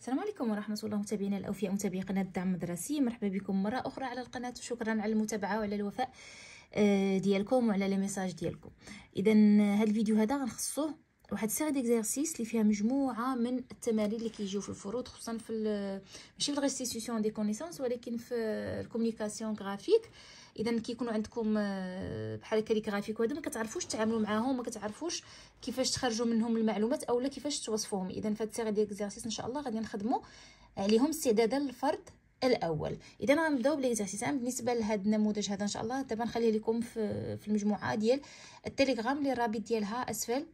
السلام عليكم ورحمة الله متابعينا الأوفياء متابعي قناة الدعم المدرسي مرحبا بكم مرة أخرى على القناة وشكرا على المتابعة وعلى الوفاء آه، ديالكم وعلى لي ميساج ديالكم إذا هذا الفيديو هذا غنخصوه واحد سيغ ديكزارسيس اللي فيها مجموعه من التمارين اللي كيجيو في الفروض خصوصا في ماشي في الريستيتيسيون دي كونيسونس ولكن في الكومونيكاسيون غرافيك اذا كيكونوا عندكم آه، بحال هكا الكرافيك وهذا ما كتعرفوش تتعاملوا معاهم ما كتعرفوش كيفاش تخرجوا منهم المعلومات اولا كيفاش توصفوهم اذا في هاد السيغ ديال الاكزرسيس ان شاء الله غادي نخدموا عليهم استعدادا للفرد الاول اذا غنبداو بليكزارسيس بالنسبه لهذا النموذج هذا ان شاء الله دابا نخليه لكم في, في المجموعه ديال التليجرام اللي الرابط ديالها اسفل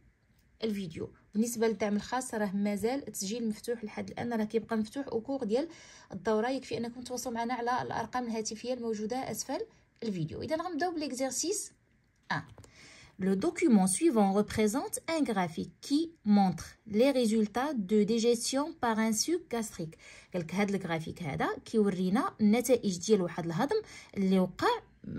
الفيديو بالنسبه للدعم الخاص راه مازال التسجيل مفتوح لحد الان راه كيبقى مفتوح وكور ديال الدوره يكفي انكم تواصلوا معنا على الارقام الهاتفيه الموجوده اسفل الفيديو اذا غنبداو بالاكزرسيس 1 Le document suivant représente un graphique qui montre les résultats de digestion par un suc gastrique. Quel قالك هذا الجرافيك هذا كيورينا النتائج ديال واحد الهضم اللي وقع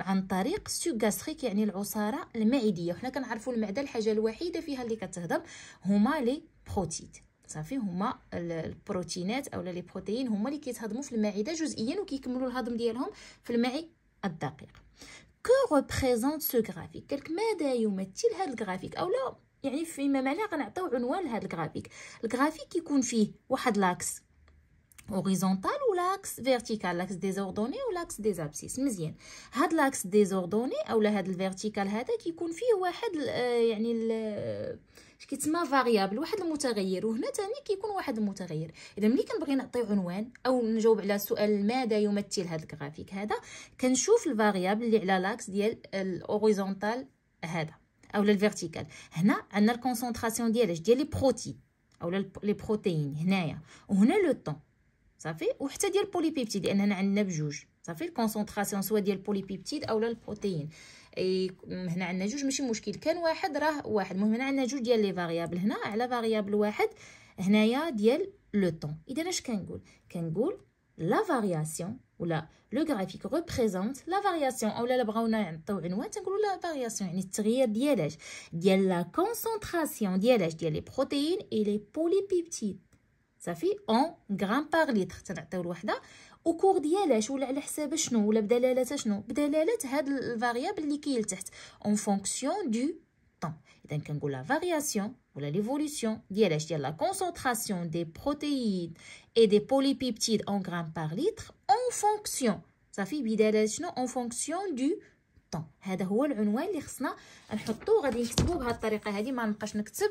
عن طريق سوك غاستريك يعني العصاره المعديه وحنا كنعرفوا المعده الحاجه الوحيده فيها اللي كتهضم هما لي بروتيد صافي هما البروتينات اولا لي بروتين هما اللي كيتهضموا في المعده جزئيا وكيكملوا الهضم ديالهم في المعي الدقيقة كو ريبريزونت سو غرافيك كالك ماذا يمثل هذا الغرافيك او لا يعني فيما معناه غنعطيو عنوان لهذا الغرافيك الغرافيك يكون فيه واحد لاكس اوريزونتال اكس فيرتيكال لاكس ديزوردوني اكس ديزابسيس مزيان هاد لاكس ديزوردوني اولا هاد الفيرتيكال هذا كيكون فيه واحد آه، يعني كيتسمى فاريابل واحد المتغير وهنا ثاني كيكون واحد المتغير اذا ملي كنبغي نعطي عنوان او نجاوب على سؤال ماذا يمثل هذا الجرافيك هذا كنشوف الفاريابل اللي على لاكس ديال الاوريزونتال هذا اولا الفيرتيكال هنا عندنا الكونسونطراسيون ديالاش ديال لي بروتين اولا لي بروتين هنايا وهنا لو طون صافي وحتى ديال البوليبيبتيد لان هنا عندنا بجوج صافي الكونسونطراسيون سوا ديال البوليبيبتيد اولا البروتين هنا عندنا جوج ماشي مشكل كان واحد راه واحد المهم هنا عندنا جوج ديال لي فاريابل هنا على فاريابل واحد هنايا ديال لو طون اذا اش كنقول كنقول لا فارياسيون ولا لو غرافيك ريبريزونت لا فارياسيون اولا لا بغاونا نعطيو عنوان تنقولوا لا فارياسيون يعني التغيير ديالاش ديال لا كونسونطراسيون ديالاش ديال لي بروتيين اي لي بوليبيبتيد صافي اون غرام بار ليتر تنعطيو الوحده وكور ديالاش ولا على حساب شنو ولا بدلالات شنو بدلاله هاد الفاريابل اللي كاين لتحت اون فونكسيون دو طون اذا كنقول لا فارياسيون ولا ليفولوسيون ديالاش ديال لا كونسونطراسيون دي بروتيين اي دي بوليبيبتيد اون غرام بار لتر اون فونكسيون صافي بدلاله شنو اون فونكسيون دو طون هذا هو العنوان اللي خصنا نحطوه غادي نكتبوه بهذه الطريقه هذه ما نبقاش نكتب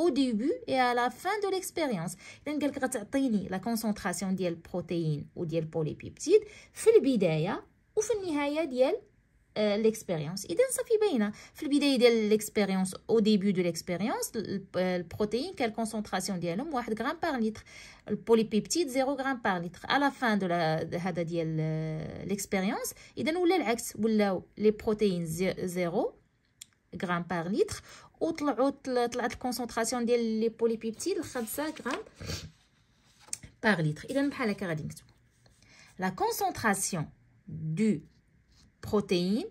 au début et à la fin de l'expérience. إذا la protéines ou كونسونطراسيون ديال البروتيين ou البوليبيبتيد في البداية وفي النهاية ديال l'expérience. Et ça fait bien. Au début de l'expérience, au début de l'expérience, le euh, protéine, quelle concentration d'elle 1 g par litre. Le polypeptide, 0 g par litre. À la fin de la euh, l'expérience, il donne l'axe, les protéines 0 g par litre la concentration des polypeptides لي بوليبيبتيد 5 غرام باغ لتر اذا بحال هكا غادي protéines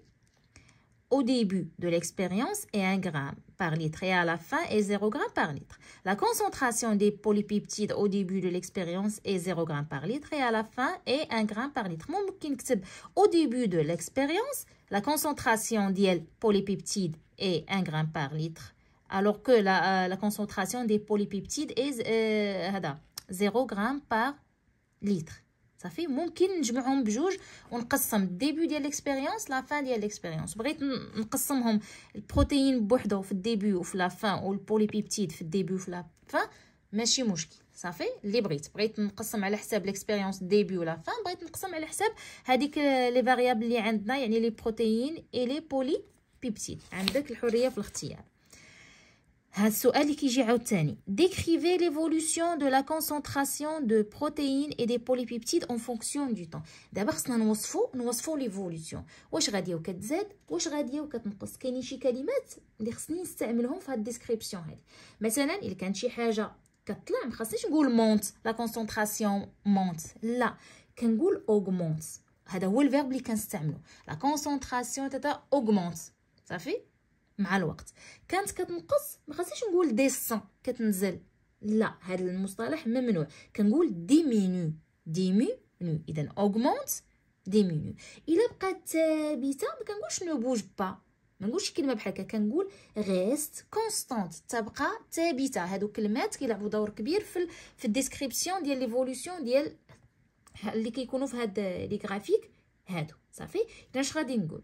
au début de l'expérience est 1 g par litre et à la fin est 0 g par litre. La concentration des polypeptides au début de l'expérience est 0 g par litre et à la fin est 1 g par litre. Au début de l'expérience, la concentration des polypeptides 1 g par litre, alors que la euh, concentration des polypeptides est 0 euh, g par litre. Ça fait mon qui nous jouons. Jouge on casse en début de l'expérience, la fin de l'expérience. Breit, nous sommes en protéines boudeau, début ou la fin, ou le polypeptide, début ou la fin. Mais si mouche qui ça fait les brides, breit, casse sommes à l'expérience début ou la fin. Breit, on sommes à l'expérience, à dire que les variables liées à a, les protéines et les polypeptides. بيبتيد عندك الحريه في الاختيار هذا السؤال اللي كيجي عاوتاني ديكريفي ليفولوسيون دو لا كونسونطراسيون دو بروتيين اي دي بوليبيبتيد اون فونكسيون دو طون دابا خصنا نوصفو نوصفو ليفولوسيون واش غاديه كتزاد واش غاديه كتنقص كاينين شي كلمات اللي خصني نستعملهم في هاد الديسكريبسيون هادي مثلا الا كانت شي حاجه كطلع ما خاصنيش نقول مونت لا كونسونطراسيون مونت لا كنقول اوغمونت هذا هو الفيرب اللي كنستعملو لا كونسونطراسيون تاتا اوغمونت صافي مع الوقت كانت كتنقص ما خاصنيش نقول ديسون كتنزل لا هذا المصطلح ممنوع كنقول ديمينو ديمينو اذا اوغمونت ديمينو الا بقات ثابته ما كنقولش نو بوج با ما نقولش كلمه بحال هكا كنقول غيست كونستانت تبقى ثابته هادو كلمات كيلعبوا دور كبير في في الديسكريبسيون ديال ليفولوسيون ديال اللي كيكونوا في هاد لي غرافيك هادو صافي اذا اش غادي نقول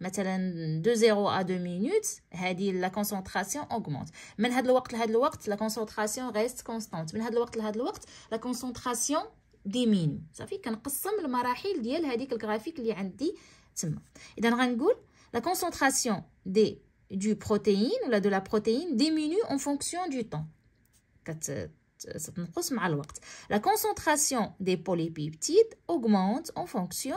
de 0 à 2 minutes, la concentration augmente. Mais la concentration reste constante. la concentration diminue. Ça fait la concentration des, du protéine ou de la protéine diminue en fonction du temps. La concentration des polypeptides augmente en fonction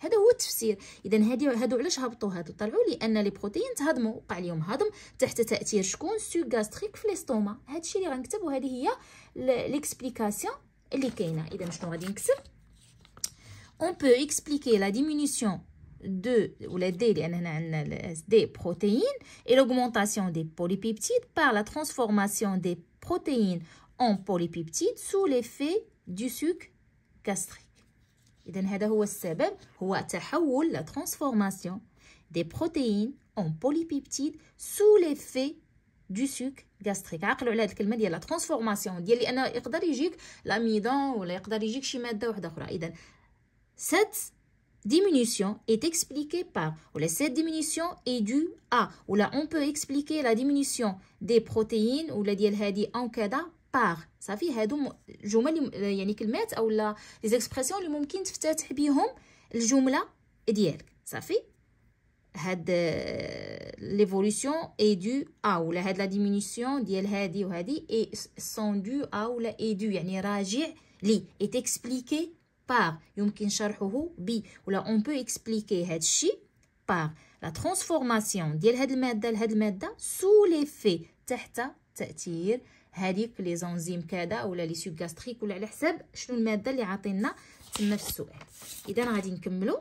هذا هو التفسير اذا هادي هادو علاش هبطوا هادو طلعوا لان لي بروتين تهضموا وقع لهم هضم تحت تاثير شكون سو غاستريك في ليستوما هادشي اللي غنكتب وهذه هي ليكسبليكاسيون اللي كاينه اذا شنو غادي نكتب on peut expliquer la diminution de ou دي D لان هنا عندنا دي بروتين et l'augmentation des polypeptides par la transformation des protéines en polypeptides sous l'effet du sucre gastrique إذا هذا هو السبب هو تحول لا ترانسفورماسيون دي بروتيين اون بوليبيبتيد سو ليفي دو سوك غاستريك عقلوا على هذه الكلمه ديال لا ترانسفورماسيون ديال لان يقدر يجيك لاميدون ولا يقدر يجيك شي ماده واحده اخرى اذا سات diminution est expliquée par ou la cette diminution est due à ou là on peut expliquer la diminution des protéines ou la ديال هذه cada باغ صافي هادو جمل يعني كلمات اولا لي زيكسبرسيون اللي ممكن تفتتح بهم الجمله ديالك صافي هاد ليفولوسيون اي دو ا ولا هاد لا ديمينيسيون ديال هادي وهادي اي سون دو ا ولا اي دو يعني راجع لي اي تكسبليكي باغ يمكن شرحه ب ولا اون بو اكسبليكي هاد الشيء باغ لا ترانسفورماسيون ديال هاد الماده لهاد الماده سو لي في تحت تاثير هذيك لي زونزيم كذا ولا لي سوك غاستريك ولا على حساب شنو الماده اللي عاطينا تما في السؤال اذا غادي نكملو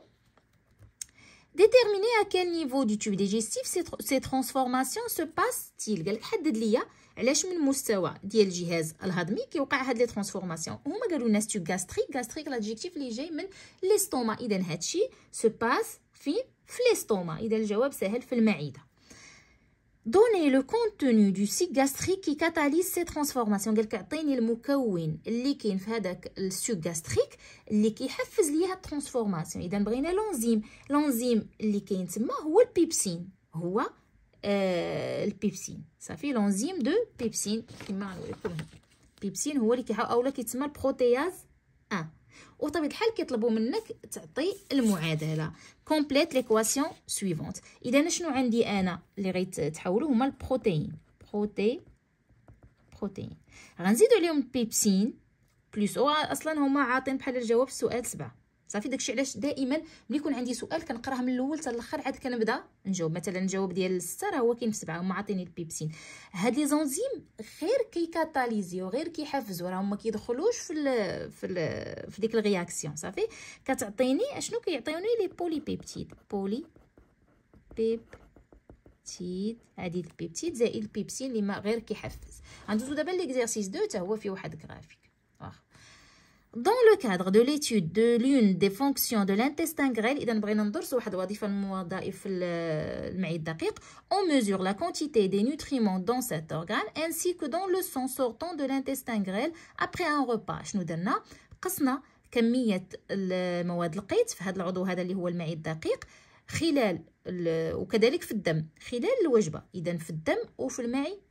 Déterminer à نيفو دو du ديجيستيف سي سي ترانسفورماسيون سو باس تيل قالك حدد ليا علاش من مستوى ديال الجهاز الهضمي كيوقع هاد لي ترانسفورماسيون هما قالوا لنا سوك غاستريك غاستريك لادجيكتيف لي جاي من لي ستوما اذا هادشي سو باس فين في ليستوما اذا الجواب سهل في المعده دوني لو كونتوني دو سيك غاستريك كي كاتاليز سي ترانسفورماسيون قالك اعطيني المكون اللي كاين في هذاك السوك غاستريك اللي كيحفز ليا هاد الترانسفورماسيون اذا بغينا لونزيم لونزيم اللي كاين تما هو البيبسين هو آه البيبسين صافي لونزيم دو بيبسين كيما نوريكم بيبسين هو اللي كيحاول اولا كيتسمى البروتياز 1 آه. وطبيعه الحال كيطلبوا منك تعطي المعادله كومبليت ليكواسيون سويفونت اذا شنو عندي انا اللي تحولو هما البروتين بروتي بروتين غنزيدو عليهم البيبسين بلس او اصلا هما عاطين بحال الجواب سؤال السؤال صافي داكشي علاش دائما ملي يكون عندي سؤال كنقراه من الاول حتى الاخر عاد كنبدا نجاوب مثلا الجواب ديال الستة راه هو كاين في سبعة هما عاطيني البيبسين هاد لي زونزيم غير كيكاتاليزيو غير كيحفزو راه هما كيدخلوش في الـ في الـ في ديك الرياكسيون صافي كتعطيني اشنو كيعطيوني لي بولي بيبتيد بولي بيب بيبتيد عديد البيبتيد زائد البيبسين اللي ما غير كيحفز غندوزو دابا ليكزيرسيس 2 حتى هو فيه واحد غرافيك واخا Dans le cadre de l'étude de l'une des fonctions de l'intestin grêle, on mesure la quantité des nutriments dans cet organe ainsi que dans le sang sortant de l'intestin grêle après un repas. Nous avons كمية المواد القيت في هذا العضو هذا اللي هو المعي الدقيق خلال وكذلك في الدم خلال الوجبة إذا في الدم وفي المعي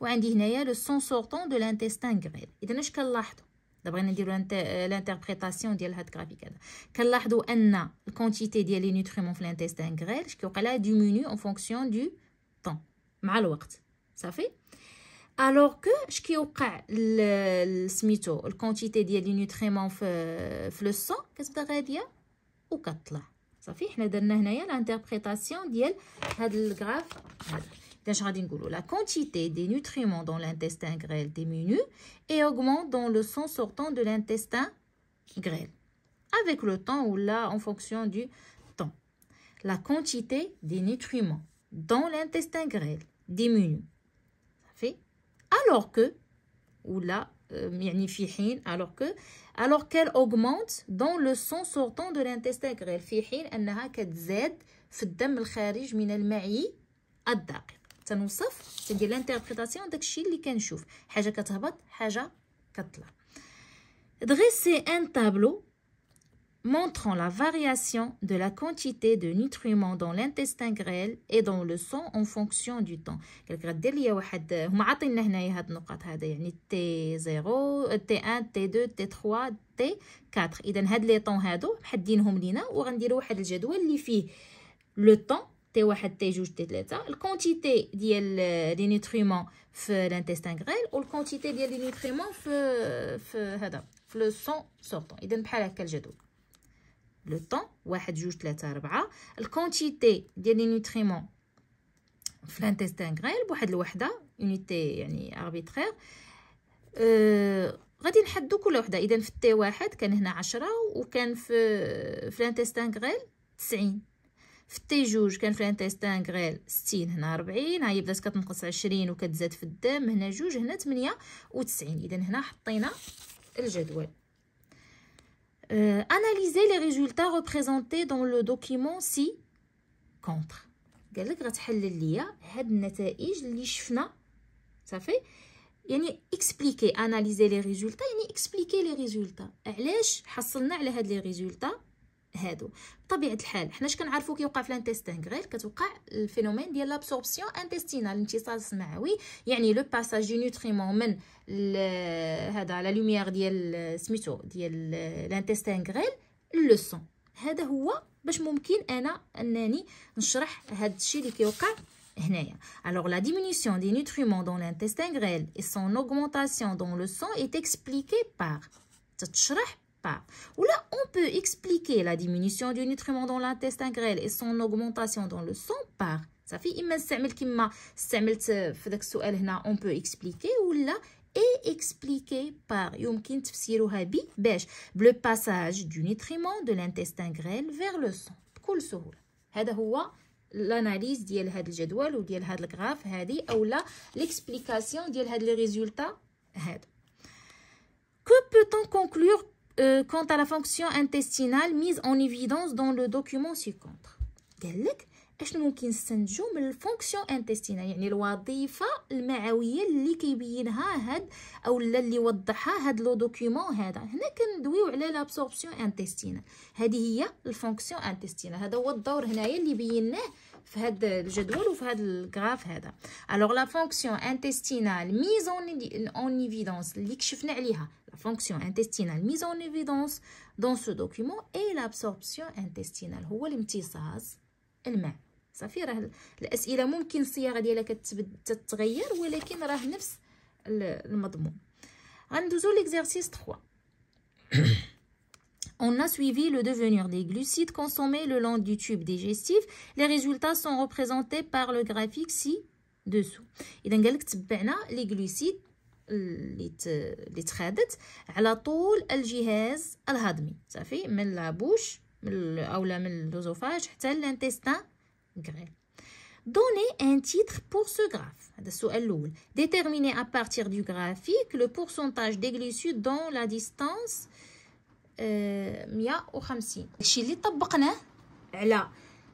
وعندي هنايا لو سون سورتون دو لانتيستان غريل اذا اش كنلاحظوا دابا نديرو لانتربريتاسيون ديال هاد الجرافيك هذا كنلاحظوا ان الكونتيتي ديال لي نوتريمون في لانتيستان غريل اش كيوقع لها ديمينيو اون فونكسيون دو طون مع الوقت صافي الوغ كو اش كيوقع سميتو الكونتيتي ديال لي نوتريمون في في لو سون كتبدا غاديه وكتطلع صافي حنا درنا هنايا لانتربريتاسيون ديال هاد الغراف هذا La quantité des nutriments dans l'intestin grêle diminue et augmente dans le sang sortant de l'intestin grêle. Avec le temps ou là, en fonction du temps. La quantité des nutriments dans l'intestin grêle diminue. fait alors que, ou euh, alors que, alors qu'elle augmente dans le sang sortant de l'intestin grêle. تنوصف تدير لانتربريتاسيون داكشي اللي كنشوف حاجه كتهبط حاجه كطلع dresser ان طابلو montrant la variation de la quantité de nutriments dans l'intestin grêle et dans le sang en fonction du temps قالك غدير ليا واحد هما عاطينا هنايا هاد النقط هذا يعني تي 0 تي 1 تي 2 تي 3 تي 4 اذا هاد لي طون هادو محدينهم لينا وغنديروا واحد الجدول اللي فيه لو طون تي واحد تي جوج تي ثلاثة الكونتيتي ديال لي نيتريمون في لانتيستان غريل والكونتيتي ديال لي نيتريمون في في هذا في لو سون سورطون اذا بحال هكا الجدول لو طون واحد جوج ثلاثة ربعة الكونتيتي ديال لي نيتريمون في لانتيستان غريل بواحد الوحدة يونيتي يعني اربيتخيغ أه غادي نحدو كل وحده اذا في تي واحد كان هنا عشرة وكان في في لانتيستان غريل تسعين في تي جوج كان في الانتيستان غريل ستين هنا ربعين هاي بدات كتنقص عشرين وكتزاد في الدم هنا جوج هنا تمنية وتسعين اذا هنا حطينا الجدول أناليزي لي ريزولتا résultats دون لو دوكيمون سي ci قالك غتحلل ليا هاد النتائج اللي شفنا صافي يعني اكسبليكي اناليزي لي ريزولتا يعني اكسبليكي لي ريزولتا علاش حصلنا على هاد لي ريزولتا هادو بطبيعه الحال حنا اش كنعرفو كيوقع في الانتستين غير كتوقع الفينومين ديال لابسوربسيون انتستينال الامتصاص سمعوي يعني لو باساج دي نوتريمون من هذا لا لوميير ديال سميتو ديال الانتستين غير لو سون هذا هو باش ممكن انا انني نشرح هذا الشيء اللي كيوقع هنايا الوغ لا ديمينيسيون دي نوتريمون دون l'intestin غير اي سون augmentation دون لو سون est expliquée بار تتشرح par. Ou là, on peut expliquer la diminution du nutriment dans l'intestin grêle et son augmentation dans le sang par ça fait on peut expliquer ou là et expliqué par le passage du nutriment de l'intestin grêle vers le sang cool هذا l'analyse l'explication ديال had que peut-on conclure euh, quant à la fonction intestinale mise en évidence dans le document ci-contre. قال لك اشنو ممكن نستنتجو من الفونكسيون انتستينال يعني الوظيفه المعويه اللي كيبينها هاد او اللي وضحها هاد لو دوكيومون هذا هنا كندويو على لابسوربسيون انتستينال هذه هي الفونكسيون انتستينال هذا هو الدور هنايا اللي بيناه في هذا الجدول وفي هذا الجراف هذا الوغ لا فونكسيون انتستينال ميز اون اون ايفيدونس اللي كشفنا عليها لا فونكسيون انتستينال ميز اون ايفيدونس دون سو دوكيمون اي لابسوربسيون انتستينال هو الامتصاص الماء صافي راه الاسئله ممكن الصياغه ديالها تتغير ولكن راه نفس المضمون غندوزو ليكزارسيس 3 On a suivi le devenir des glucides consommés le long du tube digestif. Les résultats sont représentés par le graphique ci-dessous. et' قالك les glucides les اللي تخادت على طول الجهاز Ça fait من la bouche, ou من l'œsophage, حتى l'intestin grêle. Donnez un titre pour ce graphe. Déterminer à partir du graphique le pourcentage des glucides dans la distance 150 الشيء اللي طبقناه على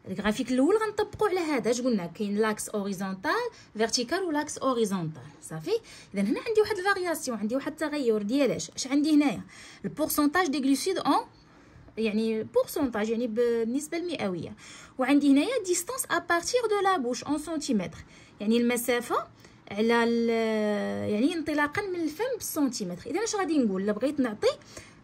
الغرافيك الاول غنطبقوا على هذا اش قلنا كاين لاكس اوريزونتال فيرتيكال ولاكس اوريزونتال صافي اذا هنا عندي واحد الفارياسيون عندي واحد التغير ديال اش عندي هنايا البورسونتاج دي غلوسيد اون يعني بورسونتاج يعني بالنسبه المئويه وعندي هنايا ديستانس بارتير دو لا بوش اون سنتيمتر يعني المسافه على يعني انطلاقا من الفم بالسنتيمتر اذا اش غادي نقول الا بغيت نعطي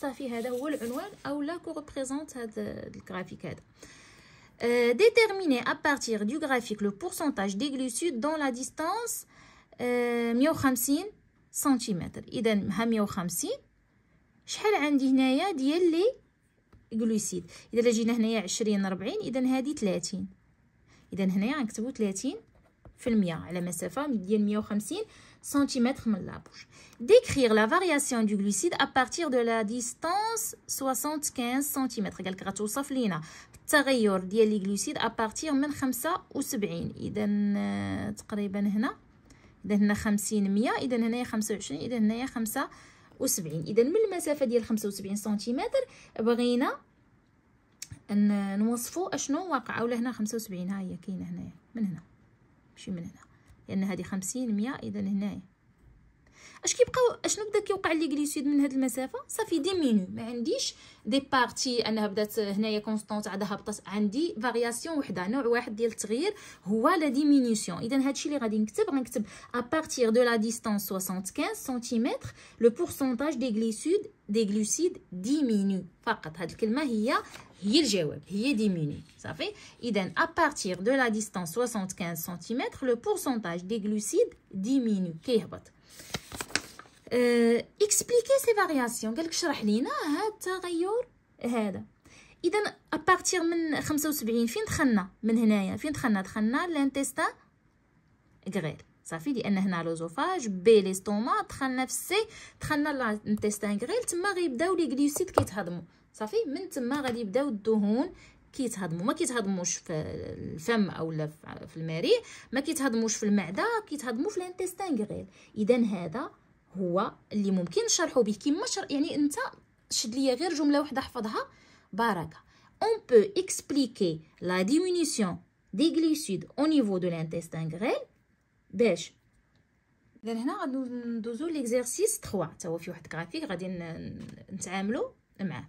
صافي هذا هو العنوان اولا كو ريبريزونت هذا الجرافيك هذا ديتيرميني ا بارتير دو du لو le دي غلوسيد دون لا ديستانس 150 سنتيمتر اذا ها 150 شحال عندي هنايا ديال لي غلوسيد اذا جينا هنايا 20 40 اذا هذه 30 اذا هنايا غنكتبوا 30 في المية على مسافة ديال 150 سنتيمتر من لابوش ديكخيغ لا فارياسيون دو غلوسيد ابارتيغ دو لا ديستانس 75 سنتيمتر قالك غتوصف لينا التغير ديال لي غلوسيد ابارتيغ من 75 اذا آه، تقريبا هنا اذا هنا 50 100 اذا هنايا 25 اذا هنايا 75 اذا من المسافه ديال 75 سنتيمتر بغينا نوصفوا اشنو واقع اولا هنا 75 ها هي كاينه هنايا من هنا نمشي من هنا لان هذه خمسين مية اذا هنايا اش كيبقاو اشنو بدا كيوقع لي غليسيد من هاد المسافه صافي دي ما عنديش دي بارتي انها بدات هنايا كونستانت عاد هبطت عندي فارياسيون وحده نوع واحد ديال التغيير هو لا ديمينيسيون اذا هادشي اللي غادي نكتب غنكتب ا دو لا ديستانس 75 سنتيمتر لو بورسونتاج دي غليسيد دي غلوسيد ديمينو فقط هاد الكلمه هي هي الجواب هي ديمينو صافي اذا ا دو لا ديستانس 75 سنتيمتر لو بورسونتاج دي غلوسيد ديمينو كيهبط اكسبليكي سي فارياسيون قالك شرح لينا هذا التغير هذا اذا ابارتيغ من 75 فين دخلنا من هنايا فين دخلنا دخلنا لانتيستا غير صافي لان هنا لوزوفاج بي لي ستوما دخلنا في سي دخلنا لانتيستا غير تما غيبداو لي غليوسيد كيتهضموا صافي من تما غادي يبداو الدهون كيتهضموا ما كيتهضموش في الفم اولا في المريء ما كيتهضموش في المعده كيتهضموا في الانتستين غير اذا هذا هو اللي ممكن نشرحو به كيما شر... يعني انت شد ليا غير جمله واحده حفظها بركه اون بو اكسبليكي لا ديمينيسيون دي غليسيد او نيفو دو l'intestin grêle باش اذا هنا غادي ندوزو ليكزارسيس 3 حتى هو في واحد غرافيك غادي نتعاملوا معاه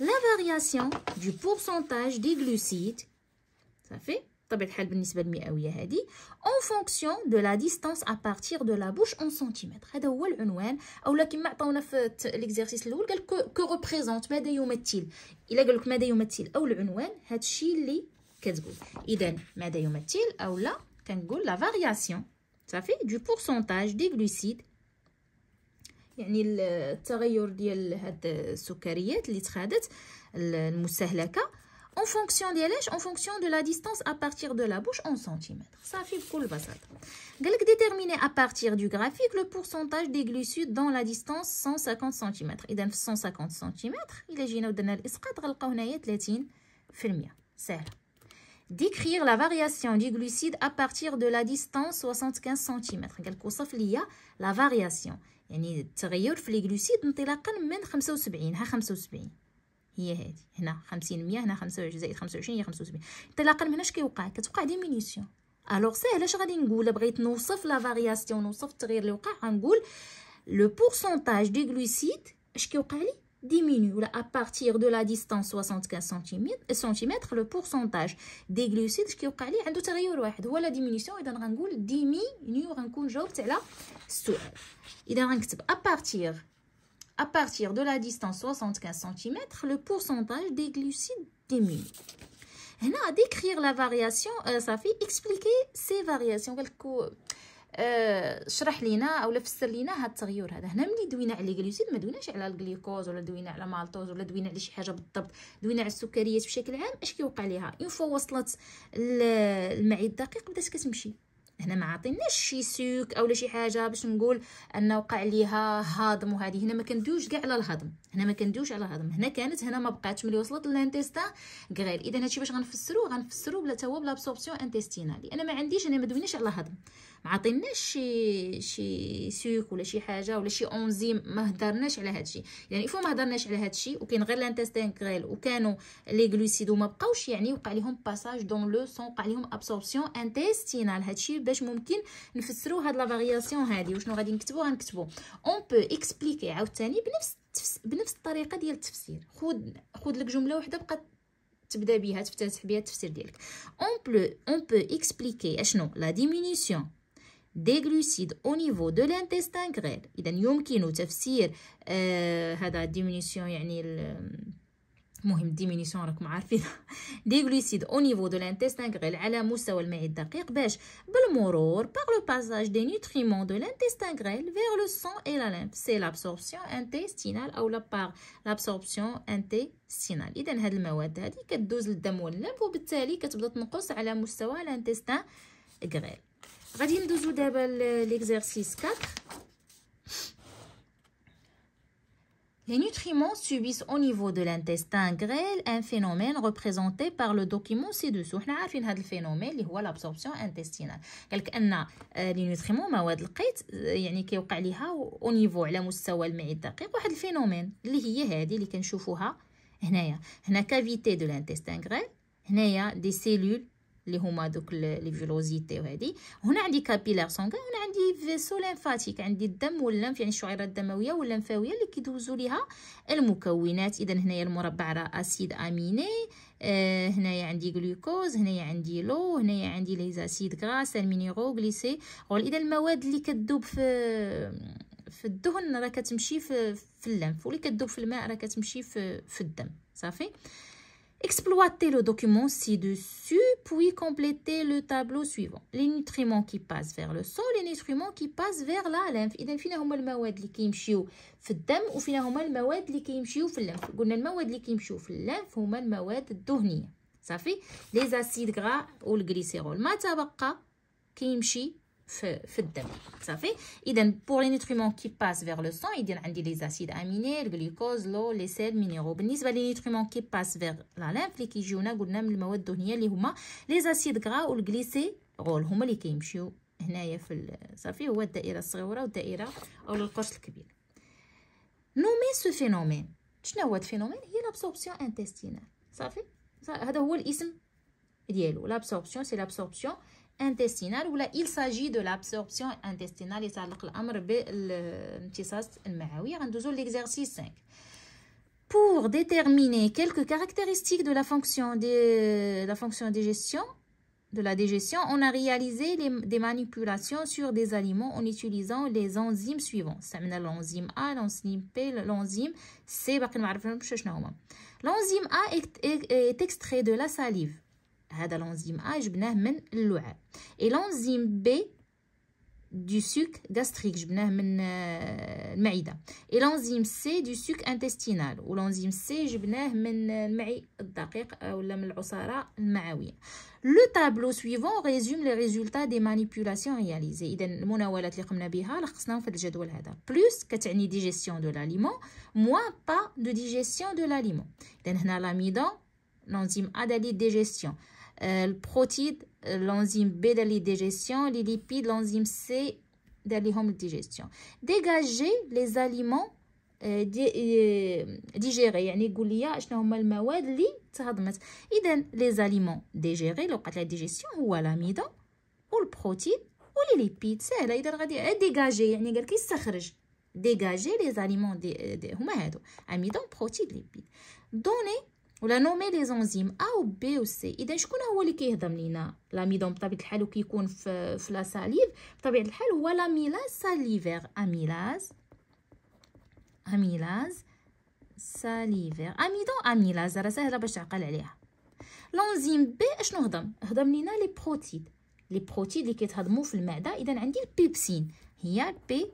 La variation du pourcentage des glucides, ça fait, en fonction de la distance à partir de la bouche en centimètres. que représente, la variation, ça fait du pourcentage des glucides يعني التغير ديال هاد السكريات اللي تخادت المستهلكه اون فونكسيون ديالاش اون فونكسيون دو لا ديستانس ا بارتير دو لا بوش اون سنتيمتر صافي بكل بساطه قالك ديتيرميني ا بارتير دو غرافيك لو بورسونتاج دي غليسيد دون لا ديستانس 150 سنتيمتر اذا في 150 سنتيمتر الا جينا ودرنا الاسقاط غنلقاو هنايا 30% سهله décrire la variation du glucide à partir de la distance 75 cm. قالك وصف ليا la variation يعني التغير في الجلوسيد انطلاقا من 75 ها 75 هي هذه هنا 50 100 هنا 25 زائد 25 هي 75 انطلاقا من اش كيوقع كتوقع ديمينيسيون الوغ ساهل علاش غادي نقول بغيت نوصف لا فارياسيون نوصف التغيير اللي وقع غنقول لو بورسونتاج دي جلوسيد اش كيوقع لي diminue à partir de la distance 75 cm euh, le pourcentage des glucides qui ont diminution عنده تغير واحد à partir à partir de la distance 75 cm le pourcentage des glucides diminue à décrire la variation ça euh, fait expliquer ces variations آه شرح لينا او فسر لينا هاد التغير هذا هنا ملي دوينا على الجليوتيد ما دويناش على الجليكوز ولا دوينا على مالطوز ولا دوينا على شي حاجه بالضبط دوينا على السكريات بشكل عام اش كيوقع ليها اون فوا وصلت المعده الدقيقه بدات كتمشي هنا ما عطيناش شي سوك اولا شي حاجه باش نقول ان وقع ليها هضم وهذه هنا ما كندويوش كاع على الهضم هنا ما كندويوش على الهضم هنا كانت هنا ما بقاتش ملي وصلت للانتيستا غير اذا هادشي باش غنفسرو غنفسرو بلا تا هو بلا انتستينالي انا ما عنديش انا ما دويناش على الهضم ما عطيناش شي شي سوك ولا شي حاجه ولا شي اونزيم ما هضرناش على هادشي يعني فوا ما هضرناش على هادشي وكاين غير لانتستين غريل وكانوا لي غلوسيد وما بقاوش يعني وقع ليهم باساج دون لو سون وقع ليهم ابسوربسيون انتستينال هادشي باش ممكن نفسروا هاد لا فارياسيون هادي وشنو غادي نكتبوا غنكتبوا اون بو اكسبليكي عاوتاني بنفس بنفس الطريقه ديال التفسير خود خد لك جمله وحده بقى تبدا بها تفتتح بها التفسير ديالك اون بو اون بو اكسبليكي اشنو لا ديمينيسيون دي جلوسيد او نيفو دو لانتستان غرير اذا يمكن تفسير آه هذا ديمينيسيون يعني المهم ديمينيسيون راكم عارفين دي جلوسيد او نيفو دو لانتستان غريل على مستوى المعي الدقيق باش بالمرور باغ لو باساج دي نوتريمون دو لانتستان غريل فيغ لو سون اي لا ليمف سي لابسوربسيون انتستينال او لا باغ لابسوربسيون انتستينال اذا هاد المواد هادي كدوز للدم والليمف وبالتالي كتبدا تنقص على مستوى لانتستان غريل غادي ندوزو دابا l'exercice 4 Les nutriments subissent au niveau de l'intestin grêle un phénomène représenté par le document ci-dessous. Nous avons le phénomène qui est l'absorption intestinale. les nutriments, sont au niveau, au niveau, la Qu'est-ce ou un phénomène, qui li hiye hadi, li kenchoufouha, hnaya, la cavité de l'intestin grêle, hnaya, des cellules اللي هما دوك لي فيلوزيتي وهادي هنا عندي كابيلار سونغ هنا عندي فيسو ليمفاتيك عندي الدم واللمف يعني الشعيرات الدمويه واللمفاويه اللي كيدوزوا ليها المكونات اذا هنايا المربع راه اسيد اميني آه هنايا عندي جلوكوز هنايا عندي لو هنايا عندي لي اسيد غراس المينيرو غليسي اذا المواد اللي كتذوب في في الدهن راه كتمشي في, في اللمف واللي كتذوب في الماء راه كتمشي في, في الدم صافي Exploitez le document ci-dessus, puis complétez le tableau suivant. Les nutriments qui passent vers le sol, les nutriments qui passent vers la lymphe. Et donc, il y a des qui passent dans le sang et qui passent dans la lymphe. Les qui passent dans la lymphe sont les acides dans la lymphe. Ça fait les acides gras ou le glycérol. Ma tabaka qui passent في الدم صافي اذا بور لي نوتريمون كي باس فيغ لو سون يدير عندي لي زاسيد اميني الجلوكوز لو لي سيل مينيرو بالنسبه لي نوتريمون كي باس فيغ لا لانف لي كيجيونا قلنا من المواد الدهنيه اللي هما لي زاسيد غرا غول هما اللي كيمشيو هنايا في صافي هو الدائره الصغيره والدائره او القرص الكبير نومي سو فينومين شنو هو الفينومين هي لابسوربسيون انتستينال صافي هذا هو الاسم ديالو لابسوربسيون سي لابسوربسيون intestinale là il s'agit de l'absorption intestinale et l'exercice 5 pour déterminer quelques caractéristiques de la fonction des la fonction digestion de la digestion, on a réalisé des manipulations sur des aliments en utilisant les enzymes suivants. L'enzyme A, l'enzyme P, l'enzyme C. L'enzyme A est extrait de la salive. هذا لونزيم ا جبناه من اللعاب اي لونزيم بي دو سوك غاستريك جبناه من آه، المعده اي لونزيم سي دو سوك انتستينال ولونزيم سي جبناه من آه، المعي الدقيق آه، ولا من العصاره المعويه لو تابلو سويفون ريزوم لي ريزولتا دي مانيبيولاسيون رياليزي اذا المناولات اللي قمنا بها لخصناهم في الجدول هذا بلوس كتعني ديجيستيون دو لاليمون موان با دو ديجيستيون دو لاليمون اذا هنا لاميدون l'enzyme A de la digestion البروتيد euh, euh, l'enzyme B de la digestion les lipides l'enzyme C de la digestion dégager les aliments ديجيري يعني يقول لي شنو هما المواد اللي تهضمت اذا لي زاليمون ديجيري لو قالت لا ديجيسيون هو لاميدا والبروتين ولي ليبيد سهله اذا غادي ديجاجي يعني قال كيستخرج ديجاجي لي زاليمون دي, دي هما هادو اميدا بروتين ليبيد دوني ولا نومي لي زونزيم ا و بي و سي اذا شكون هو اللي كيهضم لينا لاميدون بطبيعه الحال وكيكون في في لا ساليف بطبيعه الحال هو لاميلاز ساليفير اميلاز اميلاز ساليفير اميدون اميلاز راه ساهله باش تعقل عليها لونزيم بي اشنو هضم هضم لينا لي بروتيد لي بروتيد اللي كيتهضموا في المعده اذا عندي البيبسين هي بي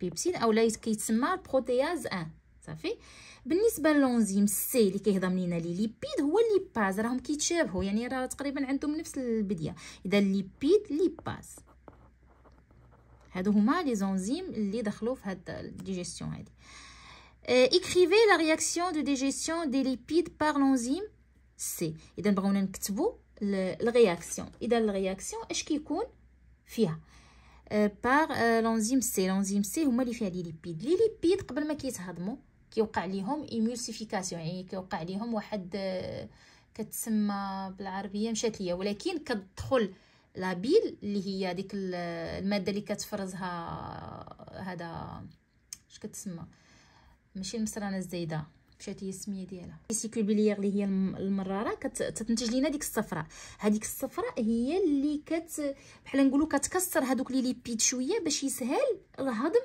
بيبسين او لا كيتسمى البروتياز 1 صافي بالنسبه للونزيم سي اللي كيهضم لينا لي ليبيد هو لي باز راهم كيتشابهوا يعني راه تقريبا عندهم نفس البديه اذا ليبيد لي باز هادو هما لي زونزيم اللي دخلوا في هاد الديجيستيون هادي ايكريفي آه، لا رياكسيون دو ديجيستيون دي ليبيد بار لونزيم سي اذا بغينا نكتبوا الرياكسيون اذا الرياكسيون اش كيكون فيها آه، بار آه، لونزيم سي لونزيم سي هما اللي فيها لي ليبيد لي ليبيد قبل ما كيتهضموا كيوقع ليهم ايمولسيفيكاسيون يعني كيوقع ليهم واحد آه، كتسمى بالعربيه مشات ليا ولكن كتدخل لابيل اللي هي ديك آه، الماده اللي كتفرزها آه، هذا اش كتسمى ماشي المسرانه الزايده مشات هي السميه ديالها السيكول بيليير اللي هي المراره كتنتج لينا ديك الصفراء هذيك الصفراء هي اللي كت بحال نقولوا كتكسر هذوك لي ليبيد شويه باش يسهل الهضم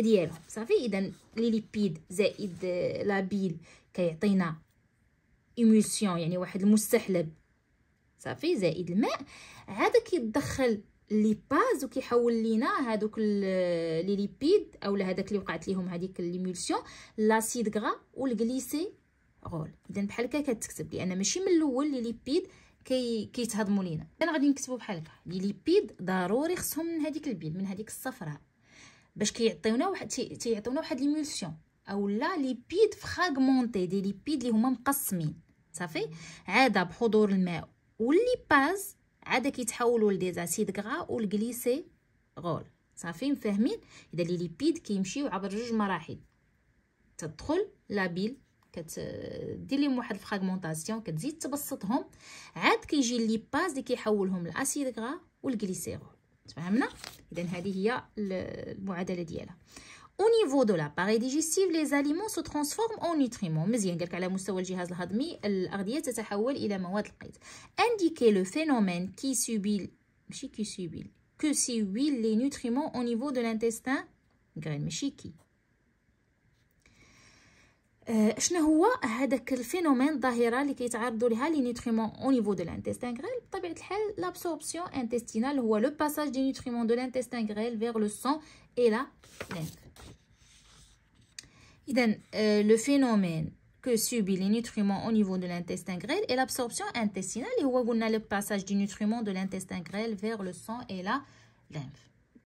ديالو صافي اذا لي ليبيد زائد آه، لابيل كيعطينا ايمولسيون يعني واحد المستحلب صافي زائد الماء عاد كيتدخل لي باز وكيحول لينا هادوك آه، لي ليبيد اولا هذاك اللي وقعت ليهم هذيك ليمولسيون لاسيد غرا والغليسي غول اذا بحال هكا كتكتب لان ماشي من الاول لي ليبيد كي كيتهضموا لينا انا غادي نكتبو بحال هكا لي ليبيد ضروري خصهم من هذيك البيل من هذيك الصفراء باش كيعطيونا واحد تيعطيونا واحد ليمولسيون اولا ليبيد فراغمونتي دي ليبيد اللي هما مقسمين صافي عاده بحضور الماء والليباز عاده كيتحولوا لديزاسيد غرا والجليسي غول صافي مفاهمين اذا لي ليبيد كيمشيو عبر جوج مراحل تدخل لابيل كتدير لهم واحد الفراغمونطاسيون كتزيد تبسطهم عاد كيجي لي باز اللي كيحولهم لاسيد غرا والجليسيرول Au niveau de l'appareil digestif, les aliments se transforment en nutriments. Indiquer le phénomène qui subit les nutriments au niveau de l'intestin. Qu'est-ce que c'est un phénomène qui est au niveau de l'intestin grêle. l'absorption intestinale ou le passage des nutriments de l'intestin grêle vers le sang et la l'ident. Euh, le phénomène que subit les nutriments au niveau de l'intestin grêle est l'absorption intestinale et le passage des nutriments de l'intestin grêle vers le sang et la lymphe